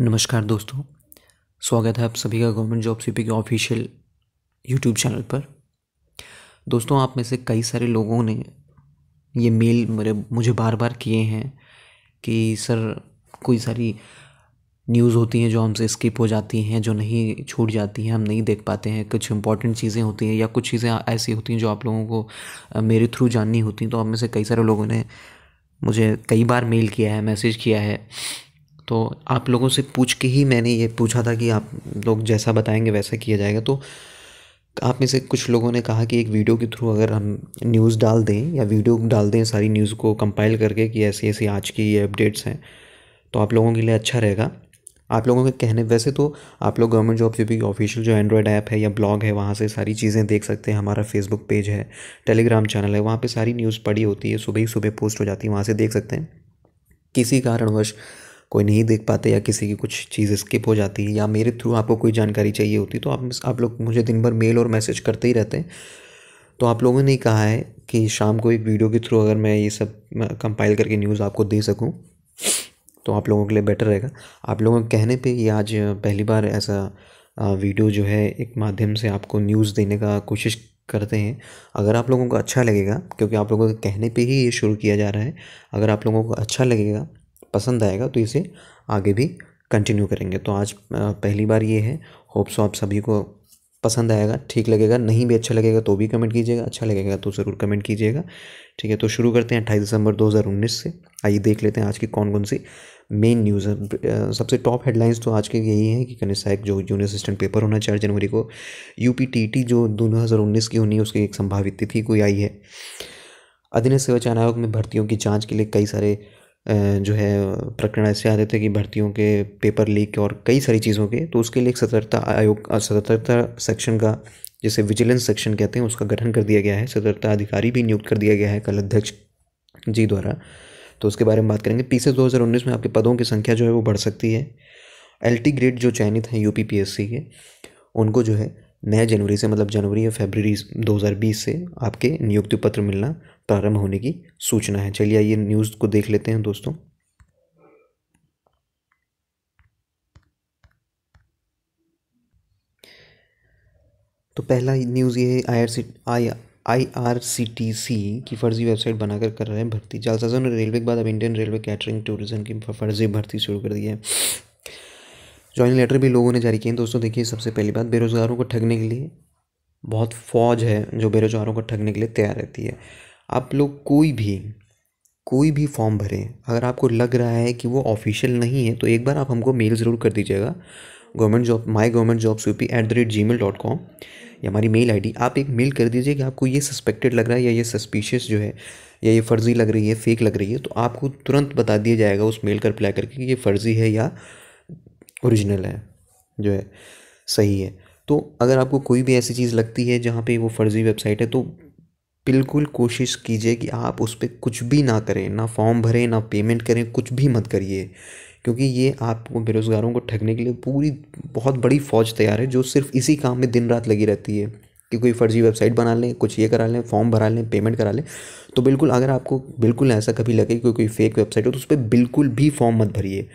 नमस्कार दोस्तों स्वागत है आप सभी का गवर्नमेंट जॉब सीपी के ऑफिशियल यूट्यूब चैनल पर दोस्तों आप में से कई सारे लोगों ने ये मेल मेरे मुझे बार बार किए हैं कि सर कोई सारी न्यूज़ होती हैं जो हमसे स्किप हो जाती हैं जो नहीं छूट जाती हैं हम नहीं देख पाते हैं कुछ इंपॉर्टेंट चीज़ें होती हैं या कुछ चीज़ें ऐसी होती हैं जो आप लोगों को मेरे थ्रू जाननी होती हैं तो आप में से कई सारे लोगों ने मुझे कई बार मेल किया है मैसेज किया है तो आप लोगों से पूछ के ही मैंने ये पूछा था कि आप लोग जैसा बताएंगे वैसा किया जाएगा तो आप में से कुछ लोगों ने कहा कि एक वीडियो के थ्रू अगर हम न्यूज़ डाल दें या वीडियो डाल दें सारी न्यूज़ को कंपाइल करके कि ऐसी ऐसी आज की ये अपडेट्स हैं तो आप लोगों के लिए अच्छा रहेगा आप लोगों के कहने वैसे तो आप लोग गवर्नमेंट जॉब यूपी भी ऑफिशियल जो एंड्रॉयड ऐप है या ब्लॉग है वहाँ से सारी चीज़ें देख सकते हैं हमारा फेसबुक पेज है टेलीग्राम चैनल है वहाँ पे सारी न्यूज़ पड़ी होती है सुबह ही सुबह पोस्ट हो जाती है वहाँ से देख सकते हैं किसी कारणवश कोई नहीं देख पाते या किसी की कुछ चीज़ स्किप हो जाती है या मेरे थ्रू आपको कोई जानकारी चाहिए होती तो आप आप लोग मुझे दिन भर मेल और मैसेज करते ही रहते हैं तो आप लोगों ने कहा है कि शाम को एक वीडियो के थ्रू अगर मैं ये सब कंपाइल करके न्यूज़ आपको दे सकूँ तो आप लोगों के लिए बेटर रहेगा आप लोगों के कहने पर ये आज पहली बार ऐसा वीडियो जो है एक माध्यम से आपको न्यूज़ देने का कोशिश करते हैं अगर आप लोगों को अच्छा लगेगा क्योंकि आप लोगों के कहने पे ही ये शुरू किया जा रहा है अगर आप लोगों को अच्छा लगेगा पसंद आएगा तो इसे आगे भी कंटिन्यू करेंगे तो आज पहली बार ये है होप सो आप सभी को पसंद आएगा ठीक लगेगा नहीं भी अच्छा लगेगा तो भी कमेंट कीजिएगा अच्छा लगेगा तो ज़रूर कमेंट कीजिएगा ठीक है तो शुरू करते हैं अट्ठाईस दिसंबर 2019 से आइए देख लेते हैं आज की कौन कौन सी मेन न्यूज़ है सबसे टॉप हेडलाइंस तो आज के यही है कि कनिष्ठ एक जो जूनियर असिस्टेंट पेपर होना चार जनवरी को यू जो दो की होनी है उसकी एक संभावित तिथि कोई आई है अधीन सेवा चयन आयोग में भर्तियों की जाँच के लिए कई सारे जो है प्रकरण ऐसे आते थे कि भर्तियों के पेपर लीक और कई सारी चीज़ों के तो उसके लिए एक सतर्कता आयोग सतर्कता सेक्शन का जिसे विजिलेंस सेक्शन कहते हैं उसका गठन कर दिया गया है सतर्कता अधिकारी भी नियुक्त कर दिया गया है कल अध्यक्ष जी द्वारा तो उसके बारे में बात करेंगे पीछे 2019 में आपके पदों की संख्या जो है वो बढ़ सकती है एल ग्रेड जो चयनित हैं यू के उनको जो है नए जनवरी से मतलब जनवरी या फेबररी 2020 से आपके नियुक्ति पत्र मिलना प्रारंभ होने की सूचना है चलिए आइए न्यूज़ को देख लेते हैं दोस्तों तो पहला न्यूज़ ये है I R C T C की फर्जी वेबसाइट बनाकर कर रहे हैं भर्ती जालसाजों ने रेलवे के बाद अब इंडियन रेलवे कैटरिंग टूरिज्म की फर्जी भर्ती शुरू कर दी है ज्वाइनिंग लेटर भी लोगों ने जारी किए हैं दोस्तों देखिए सबसे पहली बात बेरोज़गारों को ठगने के लिए बहुत फौज है जो बेरोज़गारों को ठगने के लिए तैयार रहती है आप लोग कोई भी कोई भी फॉर्म भरें अगर आपको लग रहा है कि वो ऑफिशियल नहीं है तो एक बार आप हमको मेल ज़रूर कर दीजिएगा government job my government job U P at the rate Gmail dot com या हमारी मेल आई डी आप एक मेल कर दीजिए कि आपको ये सस्पेक्टेड लग रहा है या ये सस्पिशियस जो है या ये फ़र्ज़ी लग रही है फेक लग रही है तो आपको तुरंत बता दिया जाएगा उस मेल का रिप्लाई करके कि ये फ़र्ज़ी है या ओरिजिनल है जो है सही है तो अगर आपको कोई भी ऐसी चीज़ लगती है जहाँ पे वो फर्जी वेबसाइट है तो बिल्कुल कोशिश कीजिए कि आप उस पर कुछ भी ना करें ना फॉर्म भरें ना पेमेंट करें कुछ भी मत करिए क्योंकि ये आपको बेरोज़गारों को ठगने के लिए पूरी बहुत बड़ी फ़ौज तैयार है जो सिर्फ इसी काम में दिन रात लगी रहती है कि कोई फर्जी वेबसाइट बना लें कुछ ये करा लें फॉर्म भरा लें पेमेंट करा लें तो बिल्कुल अगर आपको बिल्कुल ऐसा कभी लगे कि कोई फेक वेबसाइट हो तो उस पर बिल्कुल भी फॉर्म मत भरिए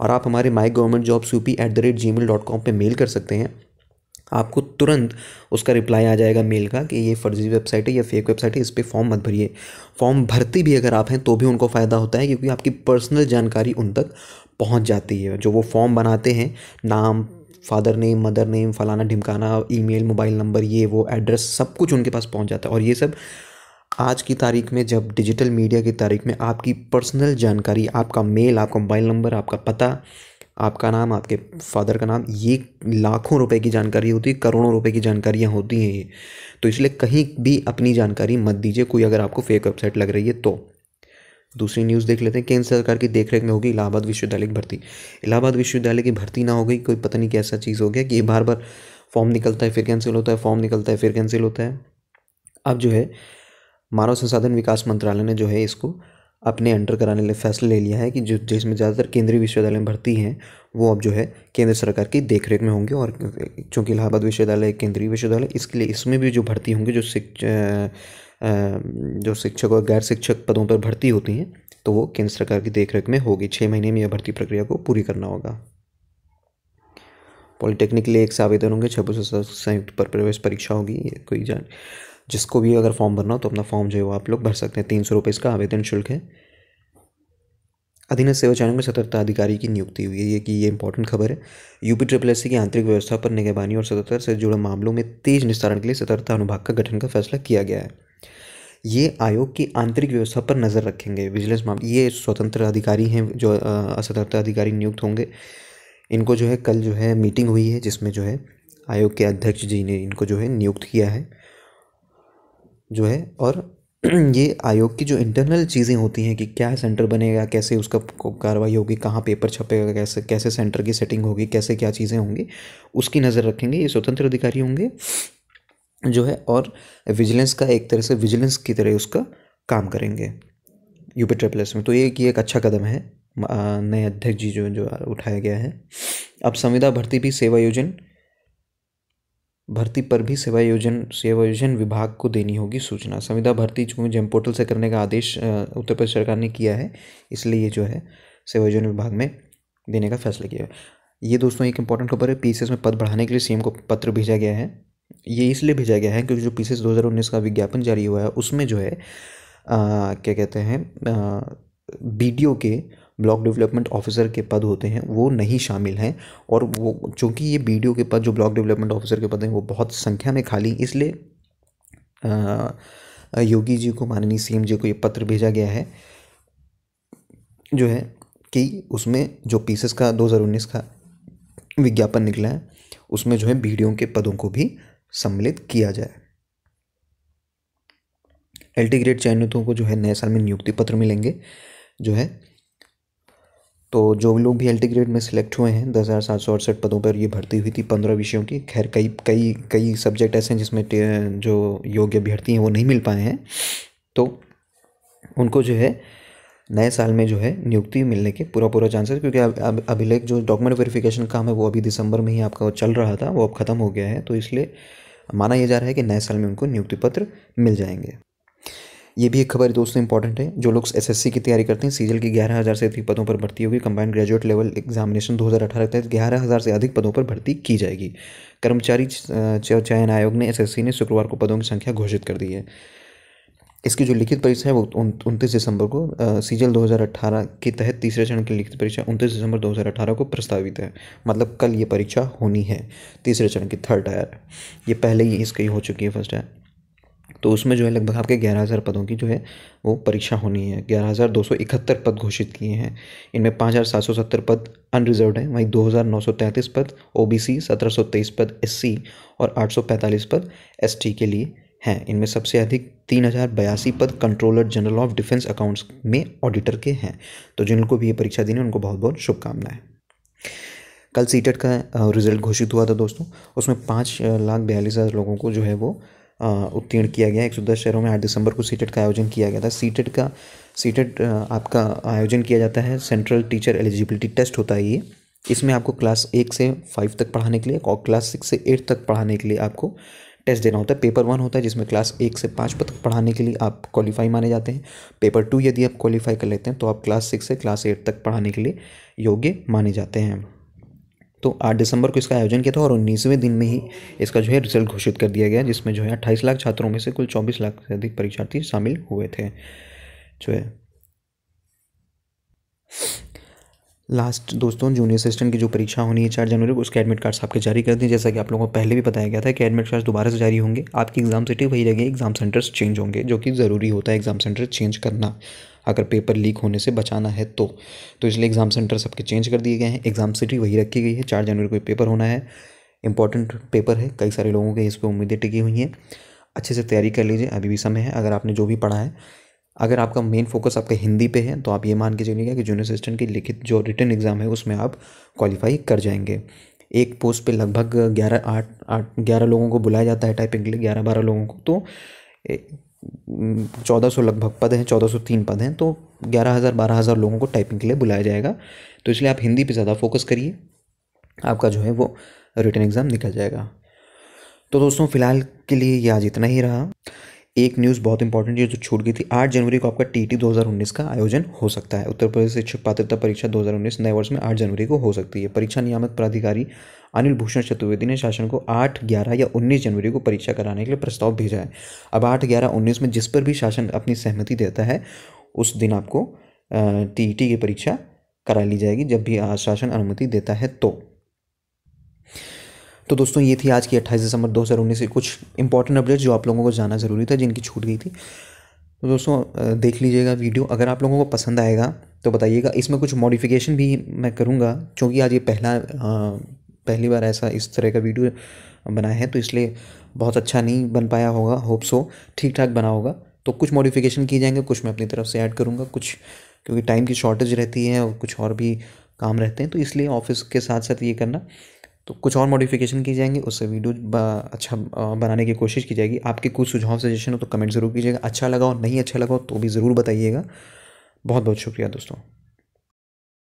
और आप हमारे my government jobs UP at the rate Gmail dot com पर मेल कर सकते हैं आपको तुरंत उसका रिप्लाई आ जाएगा मेल का कि ये फर्जी वेबसाइट है या फेक वेबसाइट है इस पर फॉर्म मत भरिए फॉर्म भरते भी अगर आप हैं तो भी उनको फ़ायदा होता है क्योंकि आपकी पर्सनल जानकारी उन तक पहुंच जाती है जो वो फॉर्म बनाते हैं नाम फादर नेम मदर नेम फलाना ढिमकाना ईमेल मोबाइल नंबर ये वो एड्रेस सब कुछ उनके पास पहुंच जाता है और ये सब आज की तारीख में जब डिजिटल मीडिया की तारीख में आपकी पर्सनल जानकारी आपका मेल आपका मोबाइल नंबर आपका पता आपका नाम आपके फादर का नाम ये लाखों रुपए की जानकारी होती है करोड़ों रुपए की जानकारियाँ होती हैं ये तो इसलिए कहीं भी अपनी जानकारी मत दीजिए कोई अगर आपको फेक वेबसाइट लग रही है तो दूसरी न्यूज़ देख लेते हैं केंद्र सरकार की देखरेख में होगी इलाहाबाद विश्वविद्यालय की भर्ती इलाहाबाद विश्वविद्यालय की भर्ती ना हो गई कोई पता नहीं कैसा चीज़ हो गया कि बार बार फॉर्म निकलता है फिर कैंसिल होता है फॉर्म निकलता है फिर कैंसिल होता है अब जो है मानव संसाधन विकास मंत्रालय ने जो है इसको अपने अंडर कराने लिए फैसला ले लिया है कि जो जिसमें ज़्यादातर केंद्रीय विश्वविद्यालय में भर्ती हैं वो अब जो है केंद्र सरकार की देखरेख में होंगे और चूँकि इलाहाबाद विश्वविद्यालय केंद्रीय विश्वविद्यालय इसके लिए इसमें भी जो भर्ती होंगी जो जो शिक्षक और गैर शिक्षक पदों पर भर्ती होती हैं तो वो केंद्र सरकार की देखरेख में होगी छः महीने में यह भर्ती प्रक्रिया को पूरी करना होगा पॉलिटेक्निक के लिए एक से आवेदन होंगे छब्बीस संयुक्त पर प्रवेश परीक्षा होगी कोई जान जिसको भी अगर फॉर्म भरना हो तो अपना फॉर्म जो है वो आप लोग भर सकते हैं तीन सौ रुपये इसका आवेदन शुल्क है अधीन सेवा चयन में सतर्कता अधिकारी की नियुक्ति हुई है ये कि ये इंपॉर्टेंट खबर है यूपी ट्रिपल एस की आंतरिक व्यवस्था पर निगरानी और सतर्कता से जुड़े मामलों में तेज निस्तारण के लिए सतर्कता अनुभाग का गठन का फैसला किया गया है ये आयोग की आंतरिक व्यवस्था पर नज़र रखेंगे विजिलेंस मामले ये स्वतंत्र अधिकारी हैं जो असतर्कता अधिकारी नियुक्त होंगे इनको जो है कल जो है मीटिंग हुई है जिसमें जो है आयोग के अध्यक्ष जी ने इनको जो है नियुक्त किया है जो है और ये आयोग की जो इंटरनल चीज़ें होती हैं कि क्या सेंटर बनेगा कैसे उसका कार्रवाई होगी कहाँ पेपर छपेगा कैसे कैसे सेंटर की सेटिंग होगी कैसे क्या चीज़ें होंगी उसकी नज़र रखेंगे ये स्वतंत्र अधिकारी होंगे जो है और विजिलेंस का एक तरह से विजिलेंस की तरह उसका काम करेंगे यूपी ट्रिपलेस में तो ये कि एक अच्छा कदम है नए अध्यक्ष जी जो जो उठाया गया है अब संविदा भर्ती भी सेवा योजन भर्ती पर भी सेवायोजन सेवायोजन विभाग को देनी होगी सूचना संविदा भर्ती चूँकि जेम पोर्टल से करने का आदेश उत्तर प्रदेश सरकार ने किया है इसलिए ये जो है सेवायोजन विभाग में देने का फैसला किया है ये दोस्तों एक इंपॉर्टेंट खबर है पीसीएस में पद बढ़ाने के लिए सीएम को पत्र भेजा गया है ये इसलिए भेजा गया है क्योंकि जो पीसीएस 2019 का विज्ञापन जारी हुआ है उसमें जो है आ, क्या कहते हैं बी के ब्लॉक डेवलपमेंट ऑफिसर के पद होते हैं वो नहीं शामिल हैं और वो चूँकि ये बी के पद जो ब्लॉक डेवलपमेंट ऑफिसर के पद हैं वो बहुत संख्या में खाली इसलिए योगी जी को माननीय सीएम जी को ये पत्र भेजा गया है जो है कि उसमें जो पीसेस का 2019 का विज्ञापन निकला है उसमें जो है बी के पदों को भी सम्मिलित किया जाए एल्टीग्रेड ग्रेड चयनितों को जो है नए साल में नियुक्ति पत्र मिलेंगे जो है तो जो लोग भी एल ग्रेड में सिलेक्ट हुए हैं दस हज़ार सात सौ अड़सठ पदों पर ये भर्ती हुई थी पंद्रह विषयों की खैर कई कई कई सब्जेक्ट ऐसे हैं जिसमें जो योग्य अभ्यर्थी हैं वो नहीं मिल पाए हैं तो उनको जो है नए साल में जो है नियुक्ति मिलने के पूरा पूरा चांसेस क्योंकि अब अब अभिलेख जो डॉक्यूमेंट वेरिफिकेशन काम है वो अभी दिसंबर में ही आपका चल रहा था वो अब ख़त्म हो गया है तो इसलिए माना यह जा रहा है कि नए साल में उनको नियुक्ति पत्र मिल जाएंगे ये भी एक खबर दोस्तों इंपॉर्टेंट है जो लोग एसएससी की तैयारी करते हैं सीजल की ग्यारह हज़ार से अधिक पदों पर भर्ती होगी कंबाइंड ग्रेजुएट लेवल एग्जामिनेशन दो हज़ार अठारह तहत ग्यारह हज़ार से अधिक पदों पर भर्ती की जाएगी कर्मचारी चयन आयोग ने एस ने शुक्रवार को पदों की संख्या घोषित कर दी है इसकी जो लिखित परीक्षा है वो उनतीस दिसंबर को सीजल दो के तहत तीसरे चरण की लिखित परीक्षा उनतीस दिसंबर दो को प्रस्तावित है मतलब कल ये परीक्षा होनी है तीसरे चरण की थर्ड टायर ये पहले ही इसकी हो चुकी है फर्स्ट टायर तो उसमें जो है लगभग आपके ग्यारह हज़ार पदों की जो है वो परीक्षा होनी है ग्यारह हज़ार दो सौ इकहत्तर पद घोषित किए हैं इनमें पाँच हज़ार सात सौ सत्तर पद अनरिजर्व हैं वहीं दो हज़ार नौ सौ तैंतीस पद ओ बी सी सत्रह सौ तेईस पद एस सी और आठ सौ पैंतालीस पद एस टी के लिए हैं इनमें सबसे अधिक तीन हज़ार बयासी पद controller general of defence accounts में ऑडिटर के हैं तो जिनको भी ये परीक्षा देनी है उनको बहुत बहुत शुभकामनाएं कल सीटेट e का रिज़ल्ट घोषित हुआ था दोस्तों उसमें पाँच लाख बयालीस हज़ार लोगों को जो है वो उत्तीर्ण किया गया एक सौ दस शहरों में आठ दिसंबर को सीटेट का आयोजन किया गया था सीटेट का सीटेट आपका आयोजन किया जाता है सेंट्रल टीचर एलिजिबिलिटी टेस्ट होता है ये इसमें आपको क्लास एक से फाइव तक पढ़ाने के लिए और क्लास सिक्स से एट तक पढ़ाने के लिए आपको टेस्ट देना होता है पेपर वन होता है जिसमें क्लास एक से पाँच तक पढ़ाने के लिए आप क्वालिफाई माने जाते हैं पेपर टू यदि आप क्वालिफाई कर लेते हैं तो आप क्लास सिक्स से क्लास एट तक पढ़ाने के लिए योग्य माने जाते हैं तो आठ दिसंबर को इसका आयोजन किया था और उन्नीसवें दिन में ही इसका जो है रिजल्ट घोषित कर दिया गया जिसमें जो है अट्ठाईस लाख छात्रों में से कुल चौबीस लाख से अधिक परीक्षार्थी शामिल हुए थे जो है लास्ट दोस्तों जूनियर असिस्टेंट की जो परीक्षा होनी है चार जनवरी को उसके एडमिट कार्ड्स आपके जारी कर दें जैसा कि आप लोगों को पहले भी बताया गया था कि एडमिट कार्ड्स दोबारा से जारी होंगे आपकी एग्जाम सिटी वही रहेगी एग्जाम सेंटर्स चेंज होंगे जो कि ज़रूरी होता है एग्जाम सेंटर चेंज करना अगर पेपर लीक होने से बचाना है तो तो इसलिए एग्ज़ाम सेंटर सबके चेंज कर दिए गए हैं एग्ज़ाम सिटी वही रखी गई है चार जनवरी को पेपर होना है इंपॉर्टेंट पेपर है कई सारे लोगों के इस पर उम्मीदें टिकी हुई हैं अच्छे से तैयारी कर लीजिए अभी भी समय है अगर आपने जो भी पढ़ा है अगर आपका मेन फोकस आपके हिंदी पे है तो आप ये मान के चलिएगा कि जूनियर असिस्टेंट की लिखित जो रिटर्न एग्ज़ाम है उसमें आप क्वालिफाई कर जाएंगे एक पोस्ट पे लगभग ग्यारह आठ आठ ग्यारह लोगों को बुलाया जाता है टाइपिंग के लिए ग्यारह बारह लोगों को तो चौदह सौ लगभग पद हैं चौदह सौ तीन पद हैं तो ग्यारह हज़ार बारह हज़ार लोगों को टाइपिंग के लिए बुलाया जाएगा तो इसलिए आप हिंदी पे ज़्यादा फोकस करिए आपका जो है वो रिटर्न एग्ज़ाम निकल जाएगा तो दोस्तों फ़िलहाल के लिए ये आज इतना ही रहा एक न्यूज़ बहुत इंपॉर्टेंट है जो छूट गई थी आठ जनवरी को आपका टी टी का आयोजन हो सकता है उत्तर प्रदेश शिक्षक पात्रता परीक्षा 2019 नए वर्ष में आठ जनवरी को हो सकती है परीक्षा नियामक प्राधिकारी अनिल भूषण चतुर्वेदी ने शासन को आठ ग्यारह या उन्नीस जनवरी को परीक्षा कराने के लिए प्रस्ताव भेजा है अब आठ ग्यारह उन्नीस में जिस पर भी शासन अपनी सहमति देता है उस दिन आपको टी की परीक्षा करा ली जाएगी जब भी शासन अनुमति देता है तो तो दोस्तों ये थी आज की अट्ठाईस दिसंबर दो हज़ार उन्नीस की कुछ इंपॉर्टेंट अपडेट्स जो आप लोगों को जाना ज़रूरी था जिनकी छूट गई थी तो दोस्तों देख लीजिएगा वीडियो अगर आप लोगों को पसंद आएगा तो बताइएगा इसमें कुछ मॉडिफिकेशन भी मैं करूँगा क्योंकि आज ये पहला पहली बार ऐसा इस तरह का वीडियो बनाया है तो इसलिए बहुत अच्छा नहीं बन पाया होगा होप सो ठीक ठाक बना होगा तो कुछ मॉडिफिकेशन किए जाएंगे कुछ मैं अपनी तरफ से ऐड करूँगा कुछ क्योंकि टाइम की शॉर्टेज रहती है और कुछ और भी काम रहते हैं तो इसलिए ऑफिस के साथ साथ ये करना तो कुछ और मॉडिफिकेशन की जाएंगी उससे वीडियो अच्छा बनाने की कोशिश की जाएगी आपके कुछ सुझाव सजेशन हो तो कमेंट ज़रूर कीजिएगा अच्छा लगा और नहीं अच्छा लगा तो भी ज़रूर बताइएगा बहुत बहुत शुक्रिया दोस्तों